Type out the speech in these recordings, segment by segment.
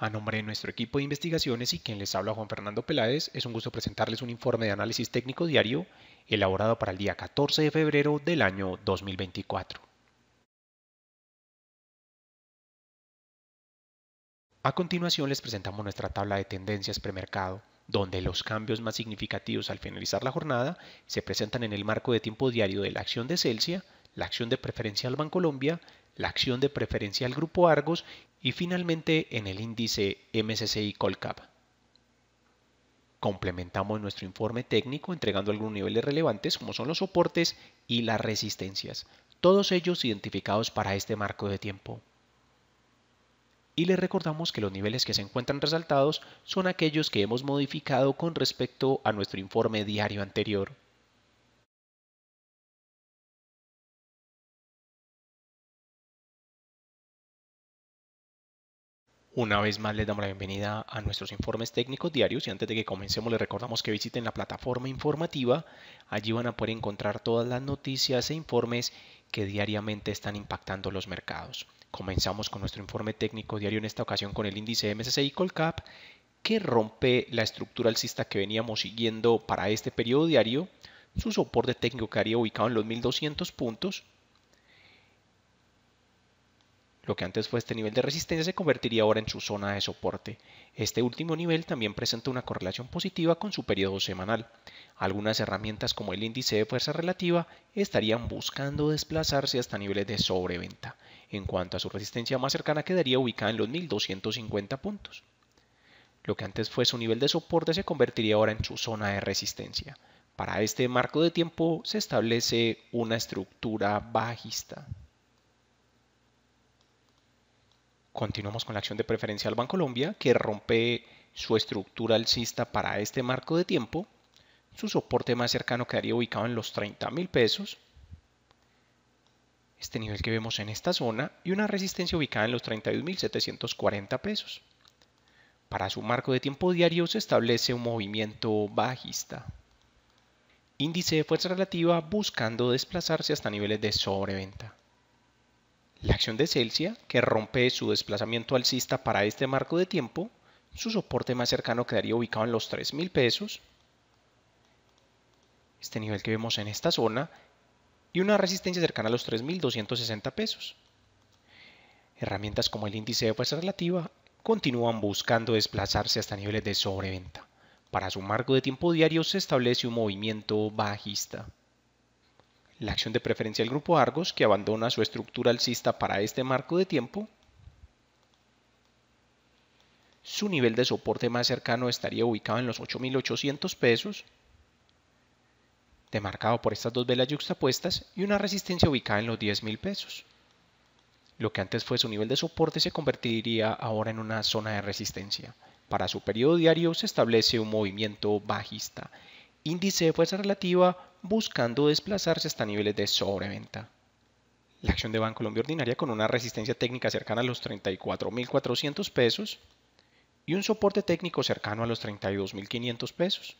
A nombre de nuestro equipo de investigaciones y quien les habla Juan Fernando Peláez, es un gusto presentarles un informe de análisis técnico diario elaborado para el día 14 de febrero del año 2024. A continuación les presentamos nuestra tabla de tendencias premercado, donde los cambios más significativos al finalizar la jornada se presentan en el marco de tiempo diario de la acción de Celsia, la acción de preferencia al Bancolombia, la acción de preferencia al Grupo Argos y finalmente en el índice MSCI Colcap. Complementamos nuestro informe técnico entregando algunos niveles relevantes como son los soportes y las resistencias, todos ellos identificados para este marco de tiempo. Y le recordamos que los niveles que se encuentran resaltados son aquellos que hemos modificado con respecto a nuestro informe diario anterior. Una vez más les damos la bienvenida a nuestros informes técnicos diarios y antes de que comencemos les recordamos que visiten la plataforma informativa. Allí van a poder encontrar todas las noticias e informes que diariamente están impactando los mercados. Comenzamos con nuestro informe técnico diario en esta ocasión con el índice MSCI Colcap que rompe la estructura alcista que veníamos siguiendo para este periodo diario. Su soporte técnico quedaría ubicado en los 1200 puntos lo que antes fue este nivel de resistencia se convertiría ahora en su zona de soporte. Este último nivel también presenta una correlación positiva con su periodo semanal. Algunas herramientas como el índice de fuerza relativa estarían buscando desplazarse hasta niveles de sobreventa. En cuanto a su resistencia más cercana quedaría ubicada en los 1250 puntos. Lo que antes fue su nivel de soporte se convertiría ahora en su zona de resistencia. Para este marco de tiempo se establece una estructura bajista. Continuamos con la acción de preferencial Colombia, que rompe su estructura alcista para este marco de tiempo. Su soporte más cercano quedaría ubicado en los 30.000 mil pesos. Este nivel que vemos en esta zona y una resistencia ubicada en los 32.740 pesos. Para su marco de tiempo diario se establece un movimiento bajista. Índice de fuerza relativa buscando desplazarse hasta niveles de sobreventa. La acción de Celsius que rompe su desplazamiento alcista para este marco de tiempo, su soporte más cercano quedaría ubicado en los 3.000 pesos, este nivel que vemos en esta zona, y una resistencia cercana a los 3.260 pesos. Herramientas como el índice de fuerza relativa continúan buscando desplazarse hasta niveles de sobreventa. Para su marco de tiempo diario se establece un movimiento bajista la acción de preferencia del grupo Argos, que abandona su estructura alcista para este marco de tiempo, su nivel de soporte más cercano estaría ubicado en los 8.800 pesos, demarcado por estas dos velas yuxtapuestas, y una resistencia ubicada en los 10.000 pesos. Lo que antes fue su nivel de soporte se convertiría ahora en una zona de resistencia. Para su periodo diario se establece un movimiento bajista. Índice de fuerza relativa buscando desplazarse hasta niveles de sobreventa. La acción de Bancolombia ordinaria con una resistencia técnica cercana a los 34.400 pesos y un soporte técnico cercano a los 32.500 pesos,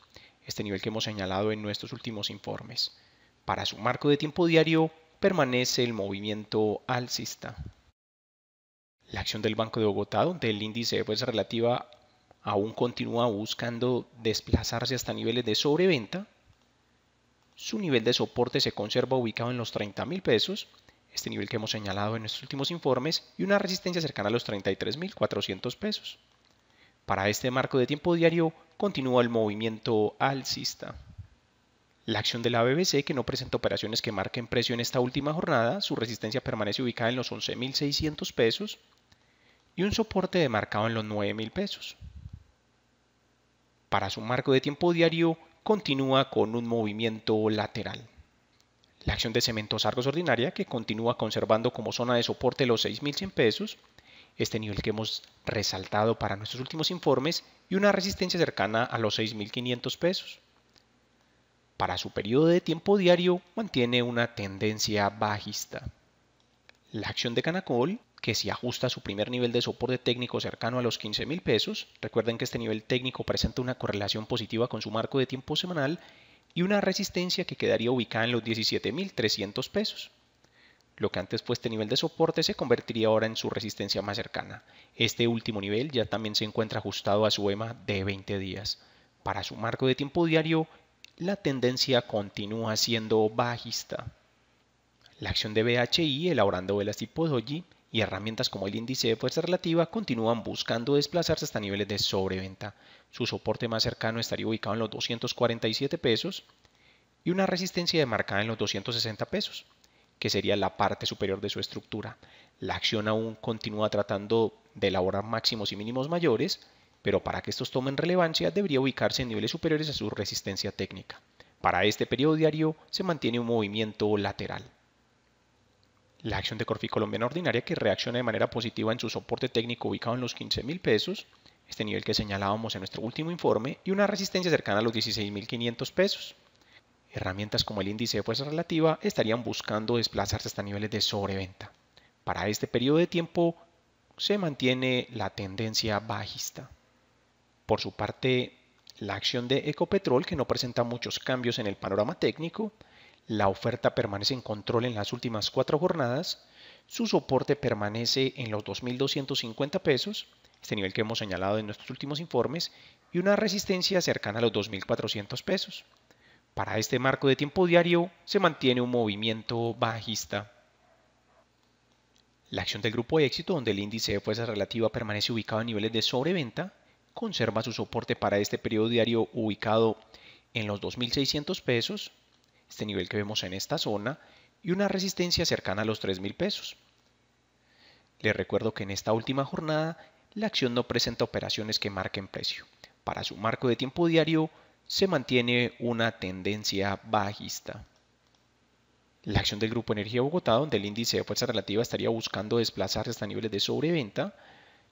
este nivel que hemos señalado en nuestros últimos informes. Para su marco de tiempo diario permanece el movimiento alcista. La acción del Banco de Bogotá, donde el índice pues, relativa aún continúa buscando desplazarse hasta niveles de sobreventa, su nivel de soporte se conserva ubicado en los 30 mil pesos, este nivel que hemos señalado en nuestros últimos informes, y una resistencia cercana a los 33 33.400 pesos. Para este marco de tiempo diario continúa el movimiento alcista. La acción de la BBC, que no presenta operaciones que marquen precio en esta última jornada, su resistencia permanece ubicada en los 11.600 pesos y un soporte demarcado en los 9.000 pesos. Para su marco de tiempo diario continúa con un movimiento lateral. La acción de cementos argos ordinaria, que continúa conservando como zona de soporte los 6.100 pesos, este nivel que hemos resaltado para nuestros últimos informes, y una resistencia cercana a los 6.500 pesos. Para su periodo de tiempo diario mantiene una tendencia bajista. La acción de Canacol que si ajusta su primer nivel de soporte técnico cercano a los $15,000. pesos, recuerden que este nivel técnico presenta una correlación positiva con su marco de tiempo semanal y una resistencia que quedaría ubicada en los $17,300. pesos. Lo que antes fue este nivel de soporte se convertiría ahora en su resistencia más cercana. Este último nivel ya también se encuentra ajustado a su EMA de 20 días. Para su marco de tiempo diario, la tendencia continúa siendo bajista. La acción de BHI, elaborando velas tipo doji, y herramientas como el índice de fuerza relativa continúan buscando desplazarse hasta niveles de sobreventa. Su soporte más cercano estaría ubicado en los 247 pesos y una resistencia demarcada en los 260 pesos, que sería la parte superior de su estructura. La acción aún continúa tratando de elaborar máximos y mínimos mayores, pero para que estos tomen relevancia debería ubicarse en niveles superiores a su resistencia técnica. Para este periodo diario se mantiene un movimiento lateral la acción de Corfi Colombiana Ordinaria que reacciona de manera positiva en su soporte técnico ubicado en los 15 mil pesos, este nivel que señalábamos en nuestro último informe, y una resistencia cercana a los 16.500 pesos. Herramientas como el índice de fuerza relativa estarían buscando desplazarse hasta niveles de sobreventa. Para este periodo de tiempo se mantiene la tendencia bajista. Por su parte, la acción de Ecopetrol, que no presenta muchos cambios en el panorama técnico, la oferta permanece en control en las últimas cuatro jornadas, su soporte permanece en los 2.250 pesos, este nivel que hemos señalado en nuestros últimos informes, y una resistencia cercana a los 2.400 pesos. Para este marco de tiempo diario se mantiene un movimiento bajista. La acción del grupo de éxito, donde el índice de fuerza relativa permanece ubicado a niveles de sobreventa, conserva su soporte para este periodo diario ubicado en los 2.600 pesos, este nivel que vemos en esta zona, y una resistencia cercana a los 3.000 pesos. Les recuerdo que en esta última jornada la acción no presenta operaciones que marquen precio. Para su marco de tiempo diario se mantiene una tendencia bajista. La acción del Grupo Energía Bogotá, donde el índice de fuerza relativa estaría buscando desplazarse hasta niveles de sobreventa,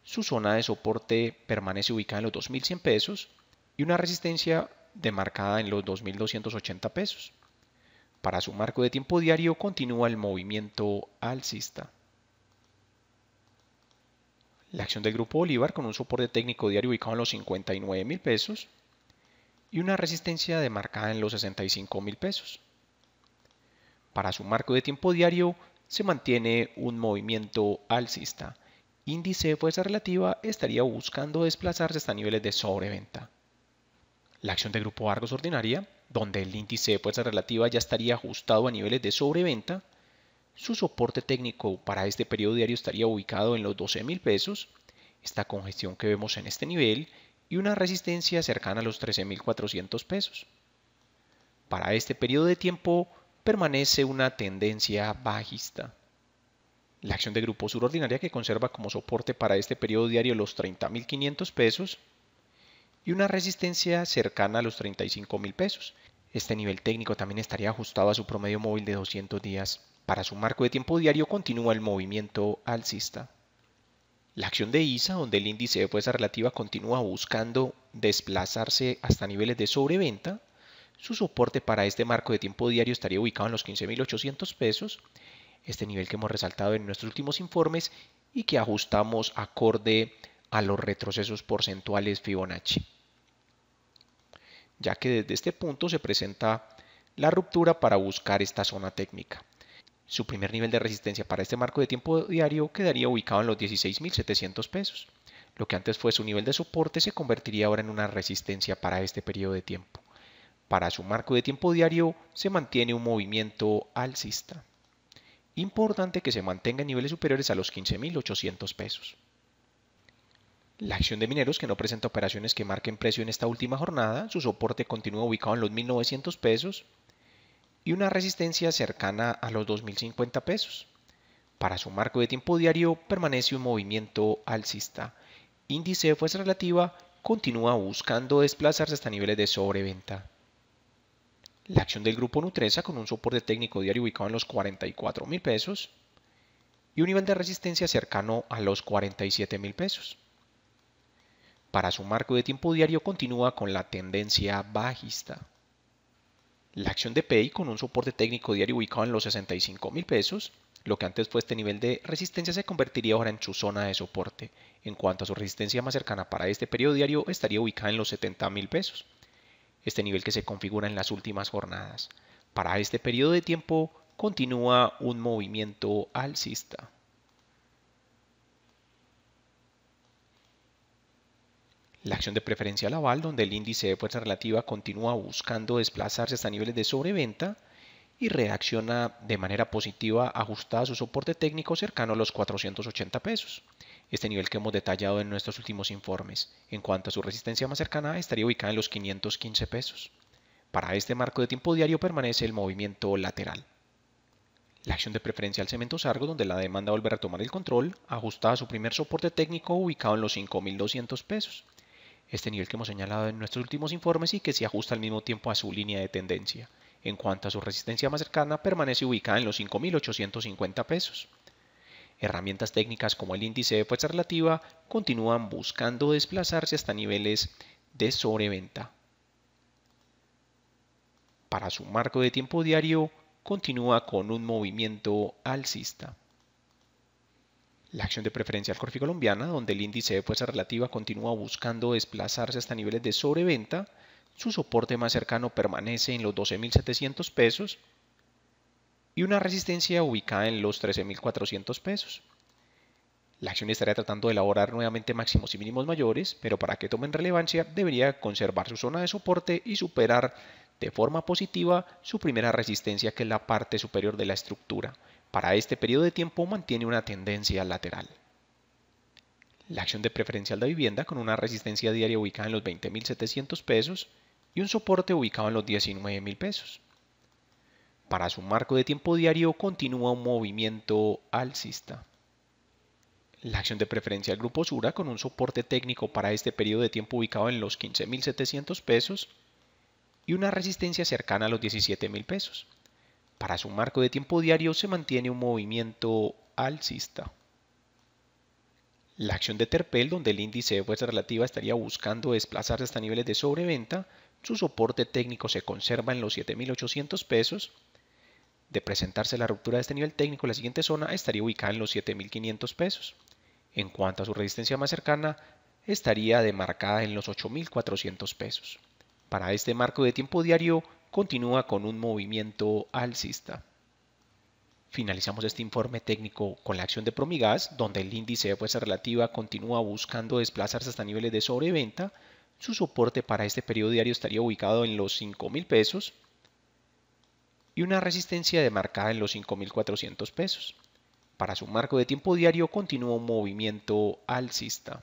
su zona de soporte permanece ubicada en los 2.100 pesos y una resistencia demarcada en los 2.280 pesos. Para su marco de tiempo diario continúa el movimiento alcista. La acción del grupo Bolívar con un soporte técnico diario ubicado en los 59 mil pesos y una resistencia demarcada en los 65 mil pesos. Para su marco de tiempo diario se mantiene un movimiento alcista. Índice de fuerza relativa estaría buscando desplazarse hasta niveles de sobreventa. La acción del grupo Argos ordinaria donde el índice de fuerza relativa ya estaría ajustado a niveles de sobreventa, su soporte técnico para este periodo diario estaría ubicado en los 12,000 pesos, esta congestión que vemos en este nivel y una resistencia cercana a los 13.400 pesos. Para este periodo de tiempo permanece una tendencia bajista. La acción de Grupo Sur que conserva como soporte para este periodo diario los 30.500 pesos y una resistencia cercana a los 35 mil pesos. Este nivel técnico también estaría ajustado a su promedio móvil de 200 días. Para su marco de tiempo diario continúa el movimiento alcista. La acción de ISA, donde el índice de fuerza relativa continúa buscando desplazarse hasta niveles de sobreventa, su soporte para este marco de tiempo diario estaría ubicado en los 15.800 pesos, este nivel que hemos resaltado en nuestros últimos informes y que ajustamos acorde a los retrocesos porcentuales Fibonacci ya que desde este punto se presenta la ruptura para buscar esta zona técnica. Su primer nivel de resistencia para este marco de tiempo diario quedaría ubicado en los 16.700 pesos. Lo que antes fue su nivel de soporte se convertiría ahora en una resistencia para este periodo de tiempo. Para su marco de tiempo diario se mantiene un movimiento alcista. Importante que se mantenga en niveles superiores a los 15.800 pesos. La acción de mineros, que no presenta operaciones que marquen precio en esta última jornada, su soporte continúa ubicado en los 1.900 pesos y una resistencia cercana a los 2.050 pesos. Para su marco de tiempo diario permanece un movimiento alcista. Índice de fuerza relativa continúa buscando desplazarse hasta niveles de sobreventa. La acción del grupo Nutresa con un soporte técnico diario ubicado en los 44.000 pesos y un nivel de resistencia cercano a los 47.000 pesos para su marco de tiempo diario continúa con la tendencia bajista. La acción de PEI con un soporte técnico diario ubicado en los 65 mil pesos, lo que antes fue este nivel de resistencia se convertiría ahora en su zona de soporte. En cuanto a su resistencia más cercana para este periodo diario estaría ubicada en los 70 mil pesos, este nivel que se configura en las últimas jornadas. Para este periodo de tiempo continúa un movimiento alcista. La acción de preferencia al aval, donde el índice de fuerza relativa continúa buscando desplazarse hasta niveles de sobreventa y reacciona de manera positiva ajustada a su soporte técnico cercano a los 480 pesos. Este nivel que hemos detallado en nuestros últimos informes. En cuanto a su resistencia más cercana, estaría ubicada en los 515 pesos. Para este marco de tiempo diario permanece el movimiento lateral. La acción de preferencia al cemento sargo, donde la demanda vuelve a tomar el control, ajustada a su primer soporte técnico ubicado en los 5.200 pesos este nivel que hemos señalado en nuestros últimos informes y que se ajusta al mismo tiempo a su línea de tendencia. En cuanto a su resistencia más cercana, permanece ubicada en los 5.850 pesos. Herramientas técnicas como el índice de fuerza relativa continúan buscando desplazarse hasta niveles de sobreventa. Para su marco de tiempo diario, continúa con un movimiento alcista. La acción de Preferencia corfi colombiana, donde el índice de fuerza relativa continúa buscando desplazarse hasta niveles de sobreventa, su soporte más cercano permanece en los 12.700 pesos y una resistencia ubicada en los 13.400 pesos. La acción estaría tratando de elaborar nuevamente máximos y mínimos mayores, pero para que tomen relevancia debería conservar su zona de soporte y superar de forma positiva su primera resistencia que es la parte superior de la estructura, para este periodo de tiempo mantiene una tendencia lateral. La acción de preferencial de vivienda con una resistencia diaria ubicada en los 20.700 pesos y un soporte ubicado en los 19.000 pesos. Para su marco de tiempo diario continúa un movimiento alcista. La acción de Preferencial Grupo Sura con un soporte técnico para este periodo de tiempo ubicado en los 15.700 pesos y una resistencia cercana a los 17.000 pesos. Para su marco de tiempo diario se mantiene un movimiento alcista. La acción de Terpel, donde el índice de fuerza relativa estaría buscando desplazarse hasta niveles de sobreventa, su soporte técnico se conserva en los 7.800 pesos. De presentarse la ruptura de este nivel técnico, la siguiente zona estaría ubicada en los 7.500 pesos. En cuanto a su resistencia más cercana, estaría demarcada en los 8.400 pesos. Para este marco de tiempo diario, continúa con un movimiento alcista. Finalizamos este informe técnico con la acción de Promigas, donde el índice de fuerza relativa continúa buscando desplazarse hasta niveles de sobreventa. Su soporte para este periodo diario estaría ubicado en los 5.000 pesos y una resistencia demarcada en los 5.400 pesos. Para su marco de tiempo diario continúa un movimiento alcista.